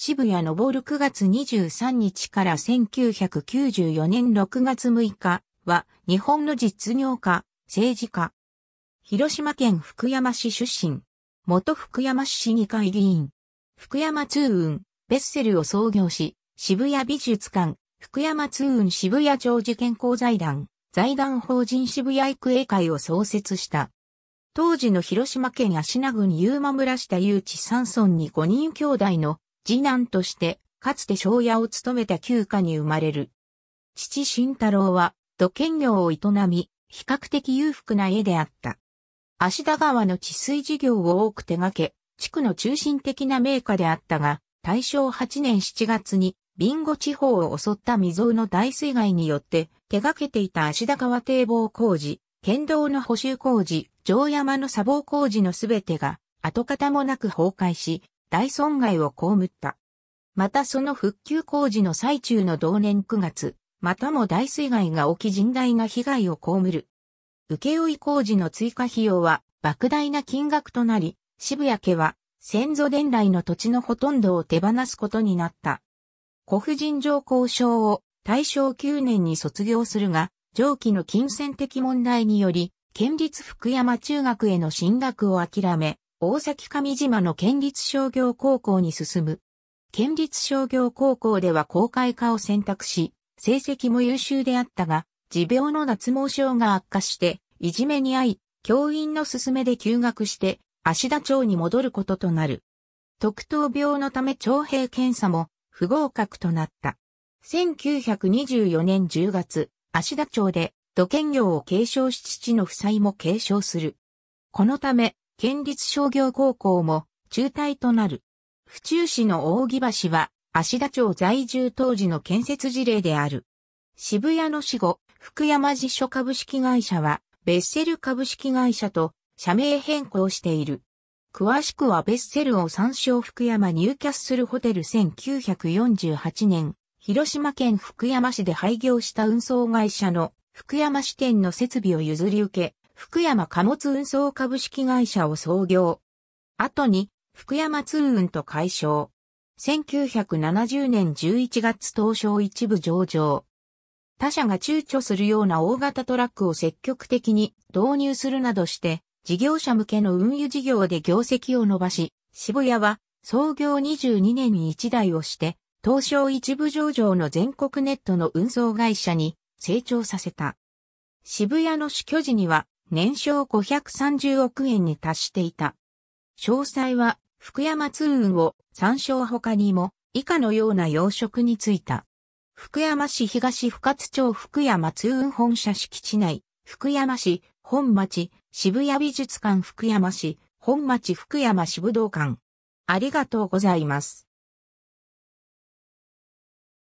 渋谷昇9月23日から1994年6月6日は日本の実業家、政治家。広島県福山市出身。元福山市市議会議員。福山通運、ベッセルを創業し、渋谷美術館、福山通運渋谷長寿健康財団、財団法人渋谷育英会を創設した。当時の広島県足名郡優馬村下祐地山村に5人兄弟の次男として、かつて庄屋を務めた旧家に生まれる。父慎太郎は、土建業を営み、比較的裕福な家であった。芦田川の治水事業を多く手掛け、地区の中心的な名家であったが、大正8年7月に、ビンゴ地方を襲った未曾有の大水害によって、手掛けていた芦田川堤防工事、県道の補修工事、城山の砂防工事のすべてが、跡形もなく崩壊し、大損害を被った。またその復旧工事の最中の同年9月、またも大水害が起き甚大な被害を被る。請負工事の追加費用は莫大な金額となり、渋谷家は先祖伝来の土地のほとんどを手放すことになった。古婦人上交渉を大正9年に卒業するが、上記の金銭的問題により、県立福山中学への進学を諦め、大崎上島の県立商業高校に進む。県立商業高校では公開科を選択し、成績も優秀であったが、持病の脱毛症が悪化して、いじめに遭い、教員の勧めで休学して、芦田町に戻ることとなる。特等病のため徴兵検査も不合格となった。1924年10月、芦田町で土建業を継承し父の負債も継承する。このため、県立商業高校も中退となる。府中市の扇橋は、足田町在住当時の建設事例である。渋谷の死後、福山辞書株式会社は、ベッセル株式会社と社名変更している。詳しくはベッセルを参照福山ニューキャッスルホテル1948年、広島県福山市で廃業した運送会社の福山支店の設備を譲り受け、福山貨物運送株式会社を創業。後に、福山通運と解消。1970年11月東証一部上場。他社が躊躇するような大型トラックを積極的に導入するなどして、事業者向けの運輸事業で業績を伸ばし、渋谷は創業22年に1台をして、東証一部上場の全国ネットの運送会社に成長させた。渋谷の死去時には年商530億円に達していた。詳細は、福山通運を参照他にも、以下のような要職についた。福山市東深津町福山通運本社敷地内、福山市、本町、渋谷美術館福山市、本町福山市武道館。ありがとうございます。